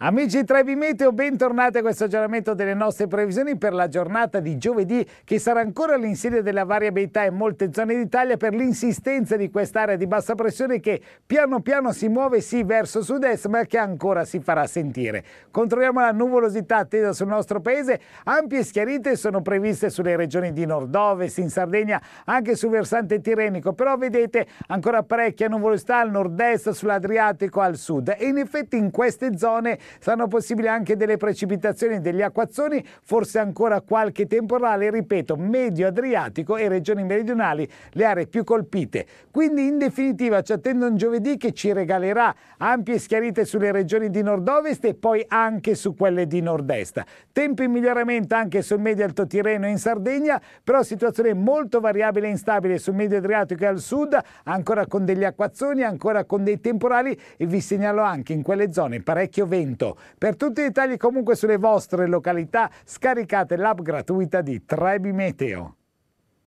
Amici Trevi Meteo, bentornati a questo aggiornamento delle nostre previsioni per la giornata di giovedì che sarà ancora l'insidia della variabilità in molte zone d'Italia per l'insistenza di quest'area di bassa pressione che piano piano si muove sì verso sud-est ma che ancora si farà sentire. Controlliamo la nuvolosità attesa sul nostro paese, ampie schiarite sono previste sulle regioni di nord-ovest, in Sardegna, anche sul versante tirenico, però vedete ancora parecchia nuvolosità al nord-est, sull'Adriatico, al sud e in effetti in queste zone Saranno possibili anche delle precipitazioni degli acquazzoni, forse ancora qualche temporale, ripeto, medio adriatico e regioni meridionali, le aree più colpite. Quindi in definitiva ci attende un giovedì che ci regalerà ampie schiarite sulle regioni di nord-ovest e poi anche su quelle di nord-est. Tempo in miglioramento anche sul medio alto Tirreno e in Sardegna, però situazione molto variabile e instabile sul medio adriatico e al sud, ancora con degli acquazzoni, ancora con dei temporali e vi segnalo anche in quelle zone parecchio vento punto. Per tutti i dettagli comunque sulle vostre località scaricate l'app gratuita di Trebi Meteo.